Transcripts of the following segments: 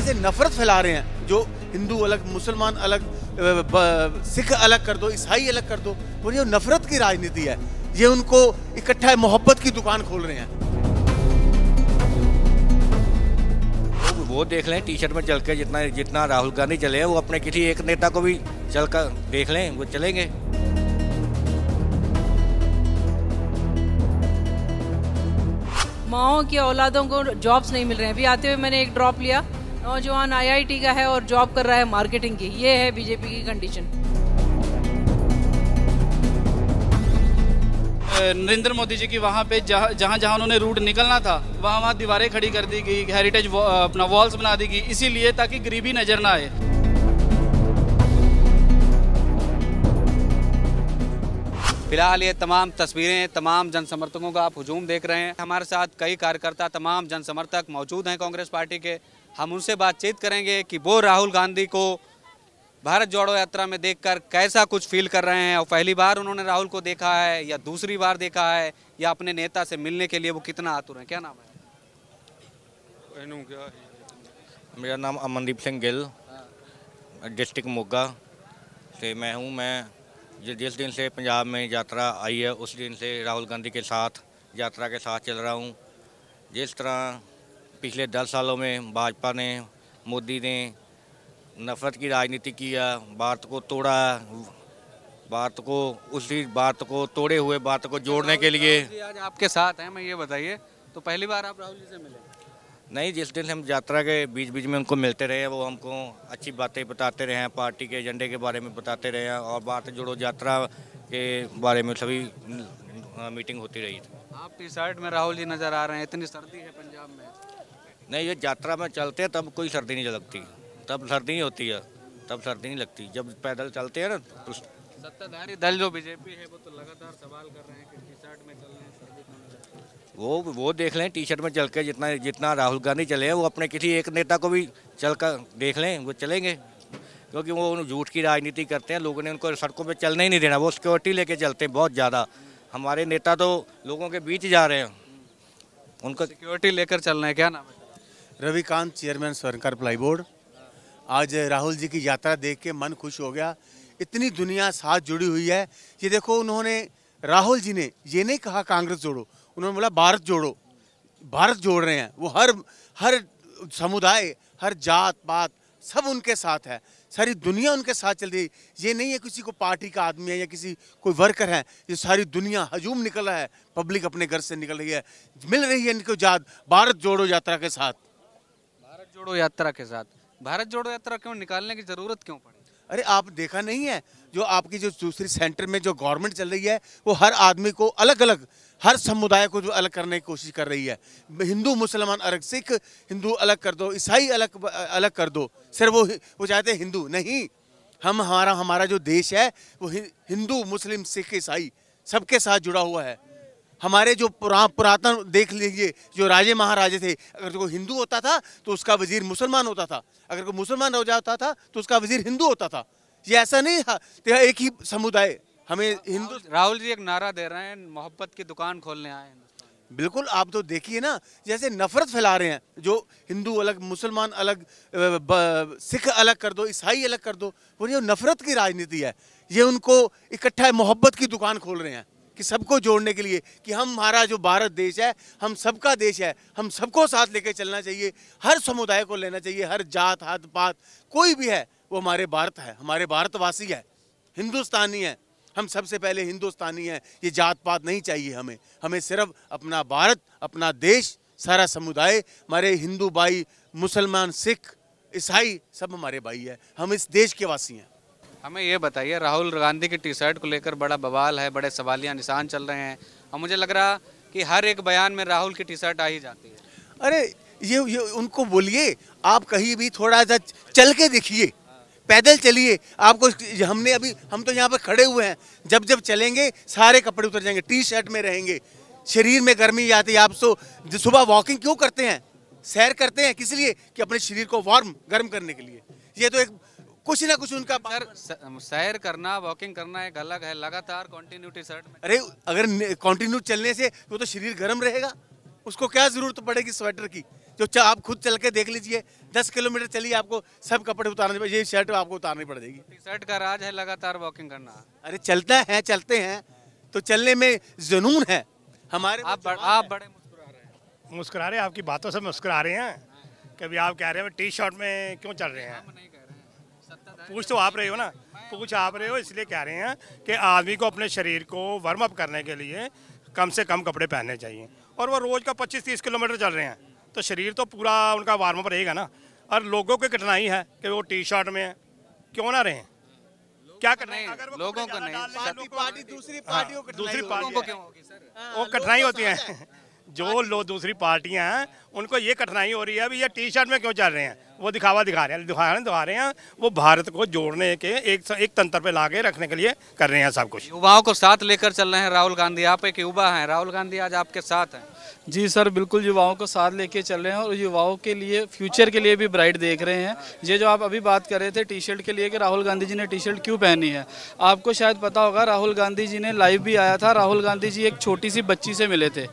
जैसे नफरत फैला रहे हैं जो हिंदू अलग मुसलमान अलग सिख अलग कर दो ईसाई अलग कर दो और ये नफरत की राजनीति है ये उनको इकट्ठा मोहब्बत की दुकान खोल रहे हैं वो देख लें टी शर्ट में चल के जितना जितना राहुल गांधी चले हैं वो अपने किसी एक नेता को भी चल कर देख लें वो चलेंगे माओ की औलादों को जॉब्स नहीं मिल रहे हैं अभी आते हुए मैंने एक ड्रॉप लिया नौजवान आईआईटी का है और जॉब कर रहा है मार्केटिंग की ये है बीजेपी की कंडीशन नरेंद्र मोदी जी की वहाँ पे जहाँ जहाँ उन्होंने रूट निकलना था वहाँ वहाँ दीवारें खड़ी कर दी गई हेरिटेज अपना वॉल्स बना दी गई इसीलिए ताकि गरीबी नजर ना आए फिलहाल ये तमाम तस्वीरें तमाम जन समर्थकों का आप हजूम देख रहे हैं हमारे साथ कई कार्यकर्ता तमाम जन समर्थक मौजूद हैं कांग्रेस पार्टी के हम उनसे बातचीत करेंगे कि वो राहुल गांधी को भारत जोड़ो यात्रा में देखकर कैसा कुछ फील कर रहे हैं और पहली बार उन्होंने राहुल को देखा है या दूसरी बार देखा है या अपने नेता से मिलने के लिए वो कितना आतुर हैं क्या नाम है मेरा नाम अमनदीप सिंह गिल हाँ। डिस्ट्रिक्ट मोगा से मैं हूँ मैं जिस दिन से पंजाब में यात्रा आई है उस दिन से राहुल गांधी के साथ यात्रा के साथ चल रहा हूँ जिस तरह पिछले दस सालों में भाजपा ने मोदी ने नफरत की राजनीति किया भारत को तोड़ा भारत को उसी भारत को तोड़े हुए भारत को जोड़ने के लिए आज आपके साथ हैं मैं ये बताइए तो पहली बार आप राहुल जी से मिले नहीं जिस दिन हम यात्रा के बीच बीच में उनको मिलते रहे वो हमको अच्छी बातें बताते रहे हैं पार्टी के एजेंडे के बारे में बताते रहे हैं और बात जोड़ो यात्रा के बारे में सभी मीटिंग होती रही थी आप टी शर्ट में राहुल जी नज़र आ रहे हैं इतनी सर्दी है पंजाब में नहीं ये यात्रा में चलते हैं तब कोई सर्दी नहीं लगती तब सर्दी नहीं होती है तब सर्दी नहीं लगती जब पैदल चलते हैं ना तो सत्ताधारी दल जो बीजेपी है वो तो लगातार सवाल कर रहे हैं कि टी शर्ट में चल वो वो देख लें टी शर्ट में चल के जितना जितना राहुल गांधी चले हैं वो अपने किसी एक नेता को भी चल कर देख लें वो चलेंगे क्योंकि वो झूठ की राजनीति करते हैं लोगों ने उनको सड़कों पर चलने ही नहीं देना वो सिक्योरिटी लेके चलते हैं बहुत ज़्यादा हमारे नेता तो लोगों के बीच जा रहे हैं उनको सिक्योरिटी लेकर चल रहे क्या नाम है Ravikant chairman Swarnkar ply board आज राहुल जी की यात्रा देख के मन खुश हो गया इतनी दुनिया साथ जुड़ी हुई है ये देखो उन्होंने राहुल जी ने ये नहीं कहा कांग्रेस जोड़ो उन्होंने बोला भारत जोड़ो भारत जोड़ रहे हैं वो हर हर समुदाय हर जात पात सब उनके साथ है सारी दुनिया उनके साथ चल रही ये नहीं है किसी को पार्टी का आदमी है या किसी कोई वर्कर है ये सारी दुनिया हजूम निकल रहा है पब्लिक अपने घर से निकल रही है मिल रही है इनको जात भारत जोड़ो यात्रा के साथ भारत जोड़ो यात्रा के साथ भारत जोड़ो यात्रा क्यों निकालने की ज़रूरत क्यों पड़ी अरे आप देखा नहीं है जो आपकी जो दूसरी सेंटर में जो गवर्नमेंट चल रही है वो हर आदमी को अलग अलग हर समुदाय को जो अलग करने की कोशिश कर रही है हिंदू मुसलमान अलग सिख हिंदू अलग कर दो ईसाई अलग अलग कर दो सिर्फ वो वो चाहते हैं हिंदू नहीं हम हमारा हमारा जो देश है वो हिंदू मुस्लिम सिख ईसाई सबके साथ जुड़ा हुआ है हमारे जो पुरा पुरातन देख लीजिए जो राजे महाराजे थे अगर कोई हिंदू होता था तो उसका वजीर मुसलमान होता था अगर कोई मुसलमान हो जाता था तो उसका वजीर हिंदू होता था ये ऐसा नहीं था तो एक ही समुदाय हमें हिंदू राहुल जी एक नारा दे रहे हैं मोहब्बत की दुकान खोलने आए हैं बिल्कुल आप तो देखिए ना जैसे नफरत फैला रहे हैं जो हिंदू अलग मुसलमान अलग सिख अलग कर दो ईसाई अलग कर दो और ये नफरत की राजनीति है ये उनको इकट्ठा मोहब्बत की दुकान खोल रहे हैं कि सबको जोड़ने के लिए कि हम हमारा जो भारत देश है हम सबका देश है हम सबको साथ लेकर चलना चाहिए हर समुदाय को लेना चाहिए हर जात हाथ पात कोई भी है वो हमारे भारत है हमारे भारतवासी है हिंदुस्तानी है हम सबसे पहले हिंदुस्तानी हैं ये जात पात नहीं चाहिए हमें हमें सिर्फ अपना भारत अपना देश सारा समुदाय हमारे हिंदू भाई मुसलमान सिख ईसाई सब हमारे भाई है हम इस देश के वासी हैं हमें ये बताइए राहुल गांधी की टी शर्ट को लेकर बड़ा बवाल है बड़े सवालिया निशान चल रहे हैं और मुझे लग रहा कि हर एक बयान में राहुल की टी शर्ट आ ही जाती है अरे ये, ये उनको बोलिए आप कहीं भी थोड़ा सा चल के देखिए पैदल चलिए आपको हमने अभी हम तो यहाँ पर खड़े हुए हैं जब जब चलेंगे सारे कपड़े उतर जाएंगे टी शर्ट में रहेंगे शरीर में गर्मी आती है आप सो सुबह वॉकिंग क्यों करते हैं सैर करते हैं किस लिए कि अपने शरीर को वार्म गर्म करने के लिए ये तो एक कुछ ना कुछ उनका सर सैर करना वॉकिंग करना एक अलग है लगातार कॉन्टिन्यूटी शर्ट अरे अगर कॉन्टिन्यू चलने से वो तो शरीर गर्म रहेगा उसको क्या जरूरत पड़ेगी स्वेटर की जो आप खुद चल के देख लीजिए दस किलोमीटर चलिए आपको सब कपड़े उतारने ये शर्ट आपको उतारनी पड़ जाएगी शर्ट का राज है लगातार वॉकिंग करना अरे चलता है चलते हैं तो चलने में जुनून है हमारे आप बड़, आप बड़े मुस्कुरा रहे हैं मुस्कुरा रहे हैं आपकी बातों से मुस्कुरा रहे हैं कभी आप कह रहे हैं टी शर्ट में क्यों चल रहे हैं पूछ तो आप रहे हो ना पूछ आप रहे हो इसलिए कह रहे हैं कि आदमी को अपने शरीर को वार्म अप करने के लिए कम से कम कपड़े पहनने चाहिए और वो रोज़ का 25-30 किलोमीटर चल रहे हैं तो शरीर तो पूरा उनका वार्म अप रहेगा ना और लोगों की कठिनाई है कि वो टी शर्ट में क्यों ना रहें क्या कर रहे हैं लोगों को नहीं दूसरी पार्टियों दूसरी पार्टियों को हाँ, क्यों वो कठिनाई होती है जो लोग दूसरी पार्टियां हैं उनको ये कठिनाई हो रही है अभी ये टी शर्ट में क्यों चल रहे हैं वो दिखावा दिखा रहे हैं दिखा रहे हैं दिखा रहे हैं वो भारत को जोड़ने के एक एक तंत्र पे ला के रखने के लिए कर रहे हैं सब कुछ युवाओं को साथ लेकर चल रहे हैं राहुल गांधी आप एक युवा हैं राहुल गांधी आज आपके साथ हैं जी सर बिल्कुल युवाओं को साथ लेके चल रहे हैं और युवाओं के लिए फ्यूचर के लिए भी ब्राइट देख रहे हैं ये जो आप अभी बात कर रहे थे टी शर्ट के लिए कि राहुल गांधी जी ने टी शर्ट क्यों पहनी है आपको शायद पता होगा राहुल गांधी जी ने लाइव भी आया था राहुल गांधी जी एक छोटी सी बच्ची से मिले थे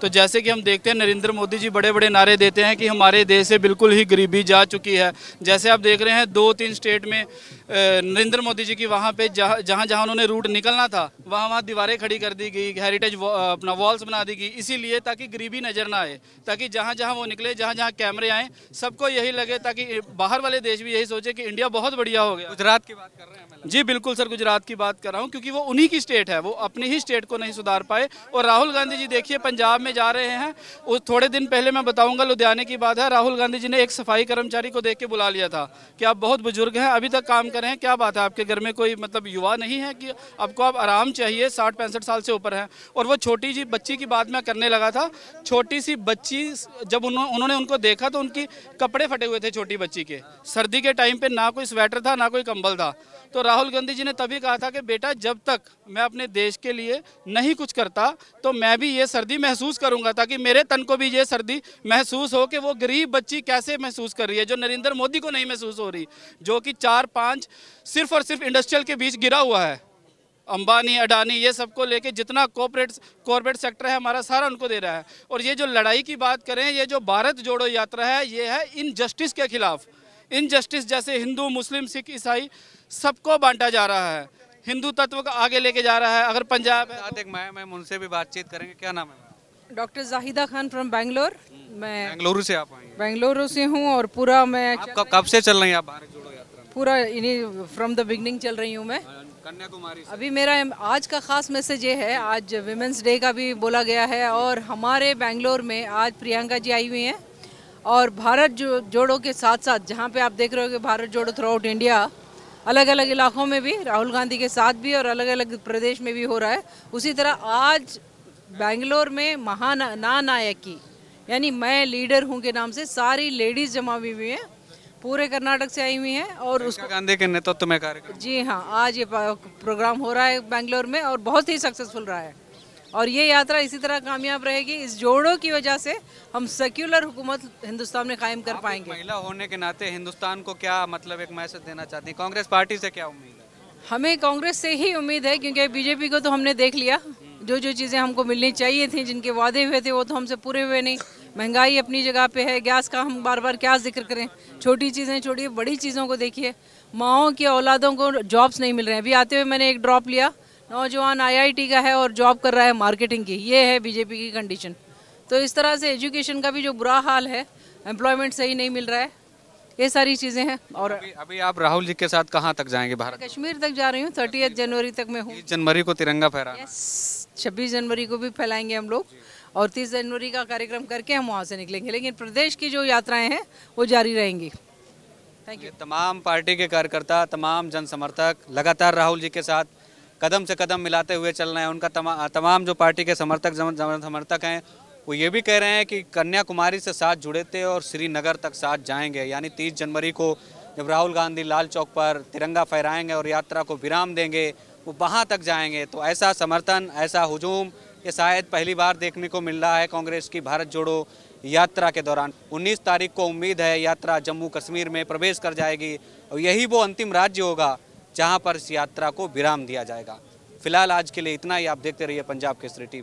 तो जैसे कि हम देखते हैं नरेंद्र मोदी जी बड़े बड़े नारे देते हैं कि हमारे देश से बिल्कुल ही गरीबी जा चुकी है जैसे आप देख रहे हैं दो तीन स्टेट में नरेंद्र मोदी जी की वहाँ पर जहाँ जहाँ उन्होंने रूट निकलना था वहाँ वहाँ दीवारें खड़ी कर दी गई हेरिटेज अपना वॉल्स बना दी गई इसीलिए ताकि गरीबी नज़र ना आए ताकि जहाँ जहाँ वो निकले जहाँ जहाँ कैमरे आएँ सबको यही लगे ताकि बाहर वाले देश भी यही सोचे कि इंडिया बहुत बढ़िया हो गया गुजरात की बात कर रहे हैं जी बिल्कुल सर गुजरात की बात कर रहा हूँ क्योंकि वो उन्हीं की स्टेट है वो अपनी ही स्टेट को नहीं सुधार पाए और राहुल गांधी जी देखिए पंजाब में जा रहे हैं उस थोड़े दिन पहले मैं बताऊँगा लुधियाने की बात है राहुल गांधी जी ने एक सफाई कर्मचारी को देख के बुला लिया था कि आप बहुत बुजुर्ग हैं अभी तक काम करें क्या बात है आपके घर में कोई मतलब युवा नहीं है कि आपको आप आराम चाहिए साठ पैंसठ साल से ऊपर हैं और वो छोटी जी बच्ची की बात मैं करने लगा था था छोटी सी बच्ची जब उन्हों, उन्होंने उनको देखा तो उनकी कपड़े फटे हुए थे छोटी बच्ची के सर्दी के टाइम पे ना कोई स्वेटर था ना कोई कंबल था तो राहुल गांधी जी ने तभी कहा था कि बेटा जब तक मैं अपने देश के लिए नहीं कुछ करता तो मैं भी ये सर्दी महसूस करूंगा ताकि मेरे तन को भी ये सर्दी महसूस हो कि वो गरीब बच्ची कैसे महसूस कर रही है जो नरेंद्र मोदी को नहीं महसूस हो रही जो कि चार पाँच सिर्फ और सिर्फ इंडस्ट्रियल के बीच गिरा हुआ है अंबानी अडानी ये सबको लेके जितना कॉपरेट कॉरपोरेट सेक्टर है हमारा सारा उनको दे रहा है और ये जो लड़ाई की बात करें ये जो भारत जोड़ो यात्रा है ये है इनजस्टिस के खिलाफ इनजस्टिस जैसे हिंदू मुस्लिम सिख ईसाई सबको बांटा जा रहा है हिंदू तत्व को आगे लेके जा रहा है अगर पंजाब है मैं उनसे भी बातचीत करेंगे क्या नाम है doctor Zahida Khan from hmm, Bangalore मैं बेंगलुरु से आप बेंगलुरु से हूँ और पूरा मैं कब से चल रही है पूरा इन्हीं फ्रॉम द बिगनिंग चल रही हूँ मैं हाँ, कन्याकुमारी अभी मेरा आज का खास मैसेज ये है आज विमेंस डे का भी बोला गया है और हमारे बेंगलोर में आज प्रियंका जी आई हुई हैं और भारत जो जोड़ों के साथ साथ जहाँ पे आप देख रहे हो कि भारत जोड़ो थ्रू आउट इंडिया अलग अलग इलाकों में भी राहुल गांधी के साथ भी और अलग अलग प्रदेश में भी हो रहा है उसी तरह आज बेंगलोर में महानायक की यानी मैं लीडर हूँ के नाम से सारी लेडीज़ जमा हुई हुई हैं पूरे कर्नाटक से आई हुई हैं और उसको गांधी के नेतृत्व तो में कार्यक्रम जी हाँ आज ये प्रोग्राम हो रहा है बैंगलोर में और बहुत ही सक्सेसफुल रहा है और ये यात्रा इसी तरह कामयाब रहेगी इस जोड़ों की वजह से हम सेक्युलर हुकूमत हिंदुस्तान में कायम कर पाएंगे महिला होने के नाते हिंदुस्तान को क्या मतलब एक मैसेज देना चाहती है कांग्रेस पार्टी से क्या उम्मीद है हमें कांग्रेस से ही उम्मीद है क्योंकि बीजेपी को तो हमने देख लिया जो जो चीज़ें हमको मिलनी चाहिए थी जिनके वादे हुए थे वो तो हमसे पूरे हुए नहीं महंगाई अपनी जगह पे है गैस का हम बार बार क्या जिक्र करें छोटी चीज़ें छोड़िए बड़ी चीज़ों को देखिए माओं की औलादों को जॉब्स नहीं मिल रहे हैं अभी आते हुए मैंने एक ड्रॉप लिया नौजवान आईआईटी का है और जॉब कर रहा है मार्केटिंग की ये है बीजेपी की कंडीशन तो इस तरह से एजुकेशन का भी जो बुरा हाल है एम्प्लॉयमेंट सही नहीं मिल रहा है ये सारी चीज़ें हैं और अभी, अभी आप राहुल जी के साथ कहाँ तक जाएंगे भारत कश्मीर तक जा रही हूँ थर्टी जनवरी तक मैं हूँ जनवरी को तिरंगा फहरा छब्बीस जनवरी को भी फैलाएंगे हम लोग और तीस जनवरी का कार्यक्रम करके हम वहाँ से निकलेंगे लेकिन प्रदेश की जो यात्राएं हैं वो जारी रहेंगी थैंक यू तमाम पार्टी के कार्यकर्ता तमाम जन समर्थक लगातार राहुल जी के साथ कदम से कदम मिलाते हुए चल रहे हैं उनका तमा, तमाम जो पार्टी के समर्थक समर्थक हैं वो ये भी कह रहे हैं कि कन्याकुमारी से साथ जुड़े थे और श्रीनगर तक साथ जाएंगे यानी तीस जनवरी को जब राहुल गांधी लाल चौक पर तिरंगा फहराएंगे और यात्रा को विराम देंगे वो वहाँ तक जाएंगे तो ऐसा समर्थन ऐसा हजूम ये शायद पहली बार देखने को मिल रहा है कांग्रेस की भारत जोड़ो यात्रा के दौरान 19 तारीख को उम्मीद है यात्रा जम्मू कश्मीर में प्रवेश कर जाएगी और यही वो अंतिम राज्य होगा जहाँ पर इस यात्रा को विराम दिया जाएगा फिलहाल आज के लिए इतना ही आप देखते रहिए पंजाब केसरी टी